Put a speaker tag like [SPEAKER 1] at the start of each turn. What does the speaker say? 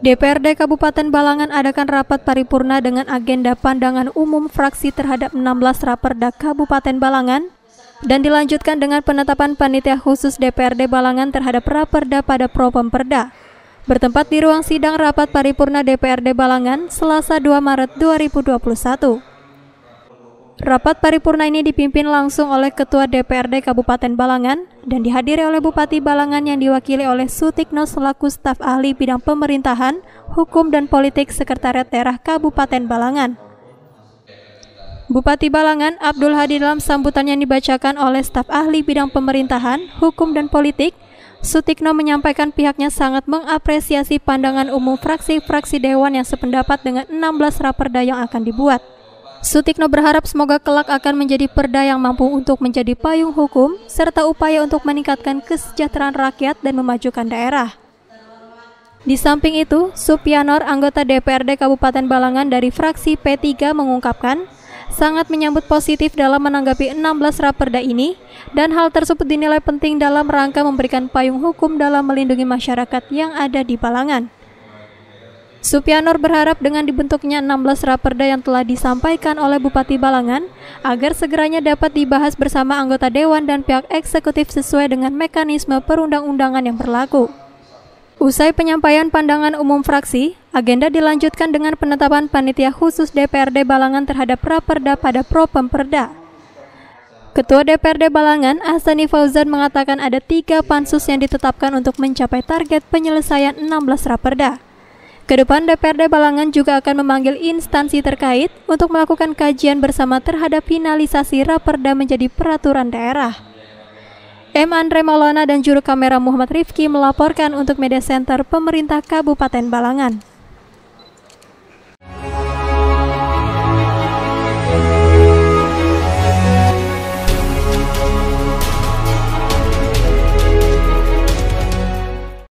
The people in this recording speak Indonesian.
[SPEAKER 1] DPRD Kabupaten Balangan adakan rapat paripurna dengan agenda pandangan umum fraksi terhadap 16 raperda Kabupaten Balangan dan dilanjutkan dengan penetapan panitia khusus DPRD Balangan terhadap raperda pada Propemperda. Bertempat di ruang sidang rapat paripurna DPRD Balangan Selasa 2 Maret 2021. Rapat paripurna ini dipimpin langsung oleh Ketua DPRD Kabupaten Balangan dan dihadiri oleh Bupati Balangan yang diwakili oleh Sutikno selaku staf ahli bidang pemerintahan, hukum dan politik Sekretariat Daerah Kabupaten Balangan. Bupati Balangan Abdul Hadi dalam sambutan yang dibacakan oleh staf ahli bidang pemerintahan, hukum dan politik, Sutikno menyampaikan pihaknya sangat mengapresiasi pandangan umum fraksi-fraksi dewan yang sependapat dengan 16 raperda yang akan dibuat. Sutikno berharap semoga kelak akan menjadi perda yang mampu untuk menjadi payung hukum serta upaya untuk meningkatkan kesejahteraan rakyat dan memajukan daerah. Di samping itu, Supianor, anggota DPRD Kabupaten Balangan dari fraksi P3 mengungkapkan, sangat menyambut positif dalam menanggapi 16 raperda ini dan hal tersebut dinilai penting dalam rangka memberikan payung hukum dalam melindungi masyarakat yang ada di Balangan. Supianor berharap dengan dibentuknya 16 raperda yang telah disampaikan oleh Bupati Balangan agar segeranya dapat dibahas bersama anggota dewan dan pihak eksekutif sesuai dengan mekanisme perundang-undangan yang berlaku. Usai penyampaian pandangan umum fraksi, agenda dilanjutkan dengan penetapan panitia khusus DPRD Balangan terhadap raperda pada pro pemperda. Ketua DPRD Balangan, Asani Fauzan mengatakan ada tiga pansus yang ditetapkan untuk mencapai target penyelesaian 16 raperda. Kedepan DPRD Balangan juga akan memanggil instansi terkait untuk melakukan kajian bersama terhadap finalisasi Raperda menjadi peraturan daerah. M. Andre Maulana dan juru kamera Muhammad Rifki melaporkan untuk media center pemerintah Kabupaten Balangan.